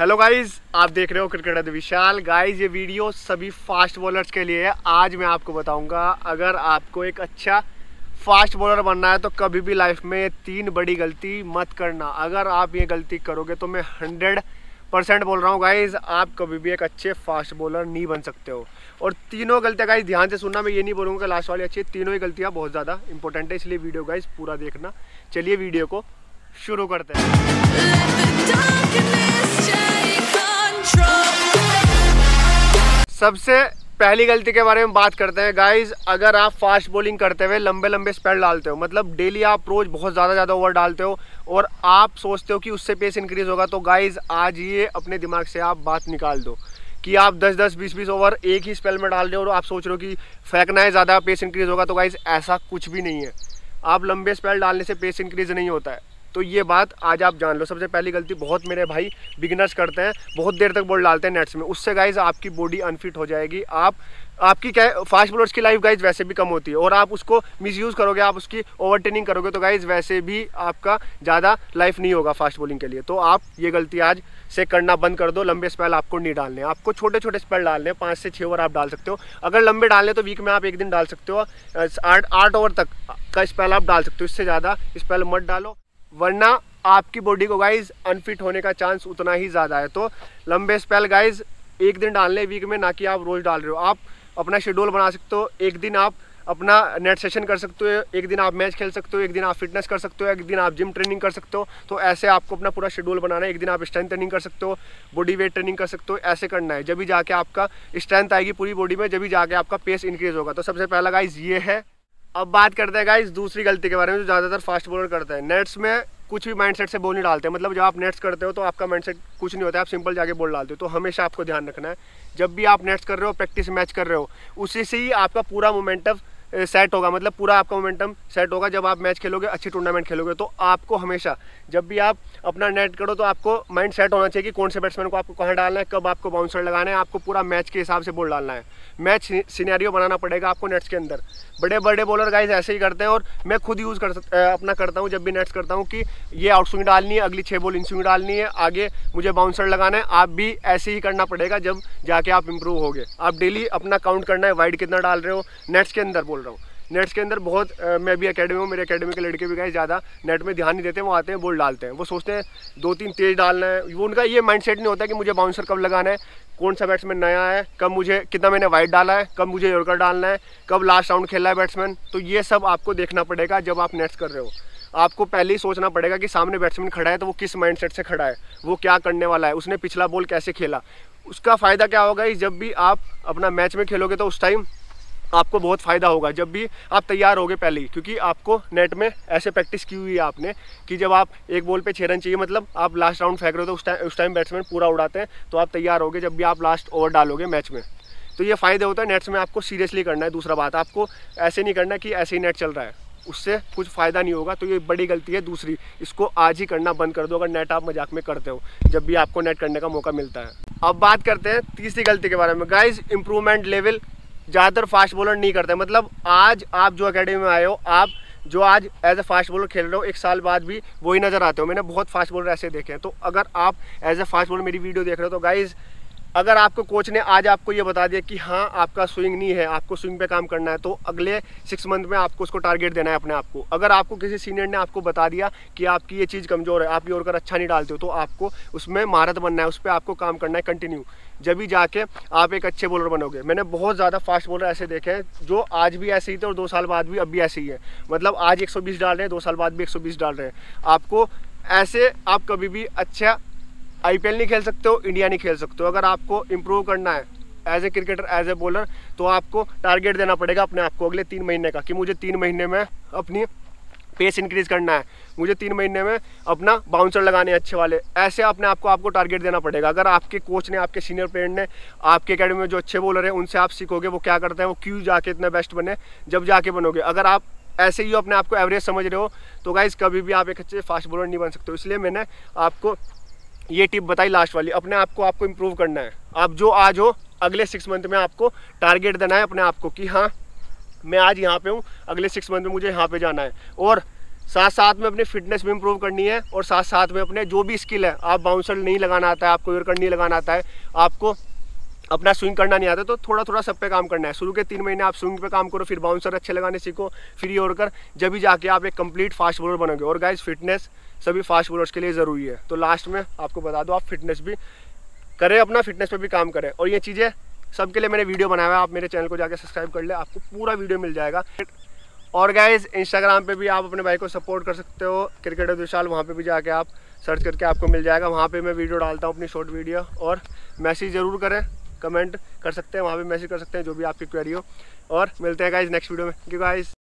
hello guys आप देख रहे हो क्रिकेट विशाल गाइस ये वीडियो सभी फास्ट बॉलर्स के लिए है आज मैं आपको बताऊंगा अगर आपको एक अच्छा फास्ट बॉलर बनना है तो कभी भी लाइफ में तीन बड़ी गलती मत करना अगर आप ये गलती करोगे तो मैं हंड्रेड परसेंट बोल रहा हूँ गाइज आप कभी भी एक अच्छे फास्ट बॉलर नहीं बन सकते हो और तीनों गलतियाँ गाइज ध्यान से सुनना मैं ये नहीं बोलूँगा लास्ट वाली अच्छी तीनों ही गलतियाँ बहुत ज़्यादा इंपॉर्टेंट है इसलिए वीडियो गाइज पूरा देखना चलिए वीडियो को शुरू करते हैं सबसे पहली गलती के बारे में बात करते हैं गाइज अगर आप फास्ट बॉलिंग करते हुए लंबे लंबे स्पेल डालते हो मतलब डेली आप रोज बहुत ज़्यादा ज़्यादा ओवर डालते हो और आप सोचते हो कि उससे पेस इंक्रीज होगा तो गाइज आज ये अपने दिमाग से आप बात निकाल दो कि आप 10 10 20 20 ओवर एक ही स्पेल में डाल रहे हो और आप सोच रहे हो कि फेंकना है ज़्यादा पेस इंक्रीज होगा तो गाइज ऐसा कुछ भी नहीं है आप लंबे स्पेल डालने से पेस इंक्रीज नहीं होता है तो ये बात आज आप जान लो सबसे पहली गलती बहुत मेरे भाई बिगिनर्स करते हैं बहुत देर तक बॉल डालते हैं नेट्स में उससे गाइज आपकी बॉडी अनफिट हो जाएगी आप आपकी क्या फास्ट बॉलर्स की लाइफ गाइज वैसे भी कम होती है और आप उसको मिसयूज़ करोगे आप उसकी ओवरटेनिंग करोगे तो गाइज वैसे भी आपका ज़्यादा लाइफ नहीं होगा फास्ट बॉलिंग के लिए तो आप ये गलती आज से करना बंद कर दो लंबे स्पेल आपको नहीं डालने आपको छोटे छोटे स्पेल डालने पाँच से छः ओवर आप डाल सकते हो अगर लंबे डालने तो वीक में आप एक दिन डाल सकते हो आठ आठ ओवर तक का स्पेल आप डाल सकते हो इससे ज़्यादा स्पेल मत डालो वरना आपकी बॉडी को गाइज अनफिट होने का चांस उतना ही ज़्यादा है तो लंबे स्पेल गाइज एक दिन डाल लें वीक में ना कि आप रोज़ डाल रहे हो आप अपना शेड्यूल बना सकते हो एक दिन आप अपना नेट सेशन कर सकते हो एक दिन आप मैच खेल सकते हो एक दिन आप फिटनेस कर सकते हो एक दिन आप जिम ट्रेनिंग कर सकते हो तो ऐसे आपको अपना पूरा शेड्यूल बनाना है एक दिन आप स्ट्रेंथ ट्रेनिंग कर सकते हो बॉडी वेट ट्रेनिंग कर सकते हो ऐसे करना है जब भी जाके आपका स्ट्रेंथ आएगी पूरी बॉडी में जब भी जाके आपका पेस इंक्रीज होगा तो सबसे पहला गाइज ये है अब बात करते हैं गाइस दूसरी गलती के बारे में जो ज़्यादातर फास्ट बॉलर करते हैं नेट्स में कुछ भी माइंडसेट से बोल नहीं डालते मतलब जब आप नेट्स करते हो तो आपका माइंडसेट कुछ नहीं होता है आप सिंपल जाके बोल डालते हो तो हमेशा आपको ध्यान रखना है जब भी आप नेट्स कर रहे हो प्रैक्टिस मैच कर रहे हो उसी से ही आपका पूरा मोमेंटम सेट होगा मतलब पूरा आपका मोमेंटम सेट होगा जब आप मैच खेलोगे अच्छी टूर्नामेंट खेलोगे तो आपको हमेशा जब भी आप अपना नेट करो तो आपको माइंड सेट होना चाहिए कि कौन से बैट्समैन को आपको कहाँ डालना है कब आपको बाउंसर लगाना है आपको पूरा मैच के हिसाब से बोल डालना है मैच सीनारियो बनाना पड़ेगा आपको नेट्स के अंदर बड़े बड़े बॉलर गाइज ऐसे ही करते हैं और मैं खुद यूज़ कर अपना करता हूँ जब भी नेट्स करता हूँ कि ये आउट स्विंग डालनी है अगली छः बॉल इन स्विंग डालनी है आगे मुझे बाउंसर लगाना है आप भी ऐसे ही करना पड़ेगा जब जाके आप इम्प्रूव होगे आप डेली अपना काउंट करना है वाइड कितना डाल रहे हो नेट्स के अंदर बोल बोल रहा हूँ नेट्स के अंदर बहुत मैं भी अकेडमी हूँ मेरे अकेडमी के लड़के भी गए ज़्यादा नेट में ध्यान नहीं देते वो आते हैं बोल डालते हैं वो सोचते हैं दो तीन तेज डालना है वो उनका ये माइंड सेट नहीं होता कि मुझे बाउंसर कब लगाना है कौन सा बैट्समैन नया है कब मुझे कितना मैंने वाइट डाला है कब मुझे योरकर डालना है कब लास्ट राउंड खेला है बैट्समैन तो ये सब आपको देखना पड़ेगा जब आप नेट्स कर रहे हो आपको पहले ही सोचना पड़ेगा कि सामने बैट्समैन खड़ा है तो वो किस माइंडसेट से खड़ा है वो क्या करने वाला है उसने पिछला बॉल कैसे खेला उसका फ़ायदा क्या होगा जब भी आप अपना मैच में खेलोगे तो उस टाइम आपको बहुत फ़ायदा होगा जब भी आप तैयार होगे पहले ही क्योंकि आपको नेट में ऐसे प्रैक्टिस की हुई है आपने कि जब आप एक बॉल पे छः रन चाहिए मतलब आप लास्ट राउंड फेंक रहे हो तो उस टाइम उस टाइम बैट्समैन पूरा उड़ाते हैं तो आप तैयार होगे जब भी आप लास्ट ओवर डालोगे मैच में तो ये फ़ायदे होता है नेट्स में आपको सीरियसली करना है दूसरा बात आपको ऐसे नहीं करना कि ऐसे ही नेट चल रहा है उससे कुछ फ़ायदा नहीं होगा तो ये बड़ी गलती है दूसरी इसको आज ही करना बंद कर दो अगर नेट आप मजाक में करते हो जब भी आपको नेट करने का मौका मिलता है अब बात करते हैं तीसरी गलती के बारे में गाइज इम्प्रूवमेंट लेवल ज़्यादातर फास्ट बॉलर नहीं करते मतलब आज आप जो अकेडमी में आए हो आप जो आज एज ए फास्ट बॉलर खेल रहे हो एक साल बाद भी वही नज़र आते हो मैंने बहुत फास्ट बॉलर ऐसे देखे हैं तो अगर आप एज ए फास्ट बॉलर मेरी वीडियो देख रहे हो तो गाइज़ अगर आपको कोच ने आज आपको ये बता दिया कि हाँ आपका स्विंग नहीं है आपको स्विंग पे काम करना है तो अगले सिक्स मंथ में आपको उसको टारगेट देना है अपने आप को अगर आपको किसी सीनियर ने आपको बता दिया कि आपकी ये चीज़ कमज़ोर है आप ये और कर अच्छा नहीं डालते हो तो आपको उसमें महारत बनना है उस पर आपको काम करना है कंटिन्यू जब भी जाके आप एक अच्छे बॉलर बनोगे मैंने बहुत ज़्यादा फास्ट बॉलर ऐसे देखे हैं जो आज भी ऐसे ही थे और दो साल बाद भी अब भी ऐसे ही है मतलब आज एक डाल रहे हैं दो साल बाद भी एक डाल रहे हैं आपको ऐसे आप कभी भी अच्छा आईपीएल नहीं खेल सकते हो इंडिया नहीं खेल सकते हो अगर आपको इम्प्रूव करना है as a cricketer as a bowler तो आपको टारगेट देना पड़ेगा अपने आप को अगले तीन महीने का कि मुझे तीन महीने में अपनी पेस इंक्रीज करना है मुझे तीन महीने में अपना बाउंसर लगाने अच्छे वाले ऐसे अपने आपको आपको टारगेट देना पड़ेगा अगर आपके कोच ने आपके सीनियर प्लेयर ने आपके अकेडमी में जो अच्छे बॉलर हैं उनसे आप सीखोगे वो क्या करते हैं वो क्यों जाके इतना बेस्ट बने जब जाके बनोगे अगर आप ऐसे ही अपने आप को एवरेज समझ रहे हो तो गाइज़ कभी भी आप एक अच्छे फास्ट बॉलर नहीं बन सकते इसलिए मैंने आपको ये टिप बताई लास्ट वाली अपने आप को आपको इम्प्रूव करना है आप जो आज हो अगले सिक्स मंथ में आपको टारगेट देना है अपने आप को कि हाँ मैं आज यहाँ पे हूँ अगले सिक्स मंथ में मुझे यहाँ पे जाना है और साथ साथ में अपने फिटनेस भी इम्प्रूव करनी है और साथ साथ में अपने जो भी स्किल है आप बाउंसर नहीं लगाना आता है आपको योर कर नहीं लगाना आता है आपको अपना स्विंग करना नहीं आता तो थोड़ा थोड़ा सब पे काम करना है शुरू के तीन महीने आप स्विंग पे काम करो फिर बाउंसर अच्छे लगाने सीखो फिर ये होकर जब भी जाके आप एक कंप्लीट फास्ट बॉलर बनोगे और गाइज फिटनेस सभी फास्ट बॉलर्स के लिए ज़रूरी है तो लास्ट में आपको बता दो आप फिटनेस भी करें अपना फिटनेस पर भी काम करें और ये चीज़ें सबके लिए मैंने वीडियो बनाया है आप मेरे चैनल को जाकर सब्सक्राइब कर ले आपको पूरा वीडियो मिल जाएगा और गाइज इंस्टाग्राम पर भी आप अपने भाई को सपोर्ट कर सकते हो क्रिकेटर विशाल वहाँ पर भी जाके आप सर्च करके आपको मिल जाएगा वहाँ पे मैं वीडियो डालता हूँ अपनी शॉर्ट वीडियो और मैसेज ज़रूर करें कमेंट कर सकते हैं वहाँ भी मैसेज कर सकते हैं जो भी आपकी क्वेरी हो और मिलते हैं गाइज नेक्स्ट वीडियो में क्योंकि गाइज